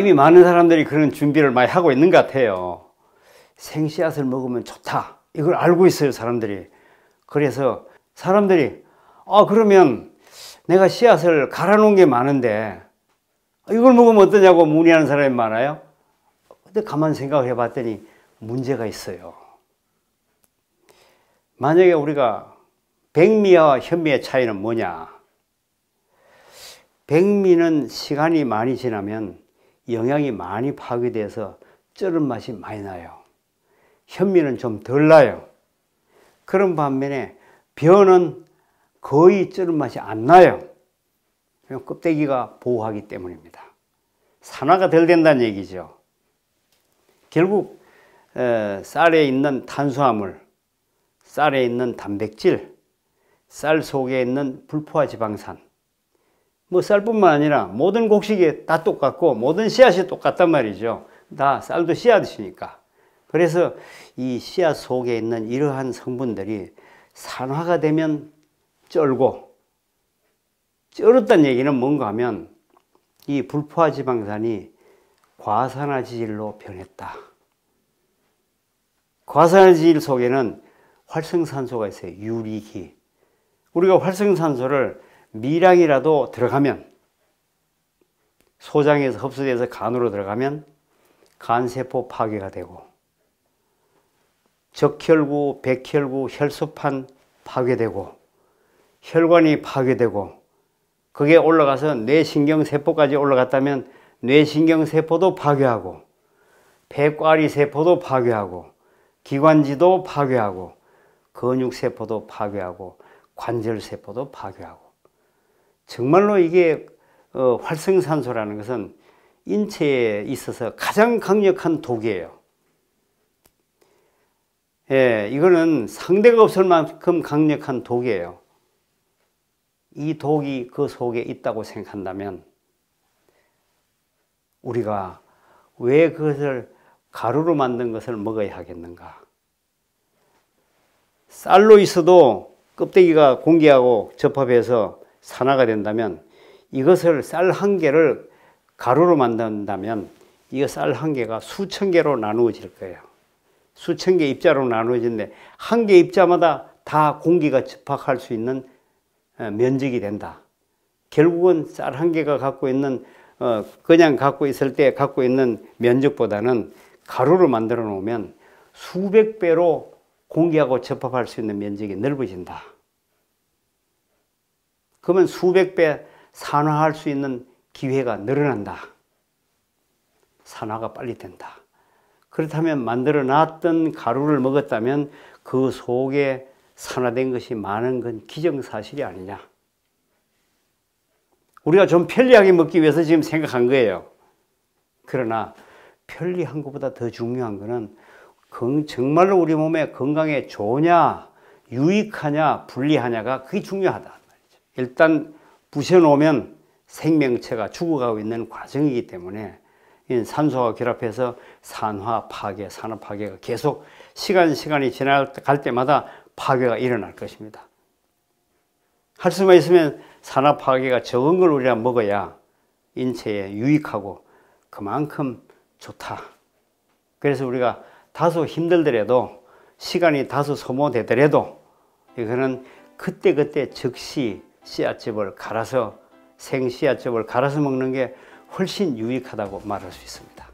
이미 많은 사람들이 그런 준비를 많이 하고 있는 것 같아요. 생씨앗을 먹으면 좋다. 이걸 알고 있어요, 사람들이. 그래서 사람들이, 아, 그러면 내가 씨앗을 갈아 놓은 게 많은데, 이걸 먹으면 어떠냐고 문의하는 사람이 많아요. 근데 가만 생각을 해봤더니 문제가 있어요. 만약에 우리가 백미와 현미의 차이는 뭐냐? 백미는 시간이 많이 지나면 영양이 많이 파괴돼서 쩔은 맛이 많이 나요. 현미는 좀 덜 나요. 그런 반면에 벼는 거의 쩔은 맛이 안 나요. 껍데기가 보호하기 때문입니다. 산화가 덜 된다는 얘기죠. 결국 쌀에 있는 탄수화물, 쌀에 있는 단백질, 쌀 속에 있는 불포화 지방산, 뭐 쌀뿐만 아니라 모든 곡식이 다 똑같고 모든 씨앗이 똑같단 말이죠. 다 쌀도 씨앗이니까. 그래서 이 씨앗 속에 있는 이러한 성분들이 산화가 되면 쩔고 쩔었다는 얘기는 뭔가 하면 이 불포화 지방산이 과산화 지질로 변했다. 과산화 지질 속에는 활성산소가 있어요. 유리기. 우리가 활성산소를 미량이라도 들어가면 소장에서 흡수돼서 간으로 들어가면 간세포 파괴가 되고 적혈구, 백혈구, 혈소판 파괴되고 혈관이 파괴되고 그게 올라가서 뇌신경세포까지 올라갔다면 뇌신경세포도 파괴하고 배꽈리세포도 파괴하고 기관지도 파괴하고 근육세포도 파괴하고 관절세포도 파괴하고 정말로 이게 어, 활성산소라는 것은 인체에 있어서 가장 강력한 독이에요. 예, 이거는 상대가 없을 만큼 강력한 독이에요. 이 독이 그 속에 있다고 생각한다면 우리가 왜 그것을 가루로 만든 것을 먹어야 하겠는가? 쌀로 있어도 껍데기가 공기하고 접합해서 산화가 된다면 이것을 쌀 한 개를 가루로 만든다면 이 쌀 한 개가 수천 개로 나누어질 거예요. 수천 개 입자로 나누어지는데 한 개 입자마다 다 공기가 집합할 수 있는 어, 면적이 된다. 결국은 쌀 한 개가 갖고 있는 어, 그냥 갖고 있을 때 갖고 있는 면적보다는 가루로 만들어 놓으면 수백 배로 공기하고 접합할 수 있는 면적이 넓어진다. 그러면 수백 배 산화할 수 있는 기회가 늘어난다. 산화가 빨리 된다. 그렇다면 만들어 놨던 가루를 먹었다면 그 속에 산화된 것이 많은 건 기정사실이 아니냐. 우리가 좀 편리하게 먹기 위해서 지금 생각한 거예요. 그러나 편리한 것보다 더 중요한 것은 정말로 우리 몸에 건강에 좋냐, 유익하냐, 불리하냐가 그게 중요하다. 일단 부셔놓으면 생명체가 죽어가고 있는 과정이기 때문에 산소와 결합해서 산화 파괴, 산업 파괴가 계속 시간 시간이 지나갈 때마다 파괴가 일어날 것입니다. 할 수만 있으면 산화 파괴가 적은 걸 우리가 먹어야 인체에 유익하고 그만큼 좋다. 그래서 우리가 다소 힘들더라도 시간이 다소 소모되더라도 이거는 그때그때 즉시 씨앗즙을 갈아서 생씨앗즙을 갈아서 먹는 게 훨씬 유익하다고 말할 수 있습니다.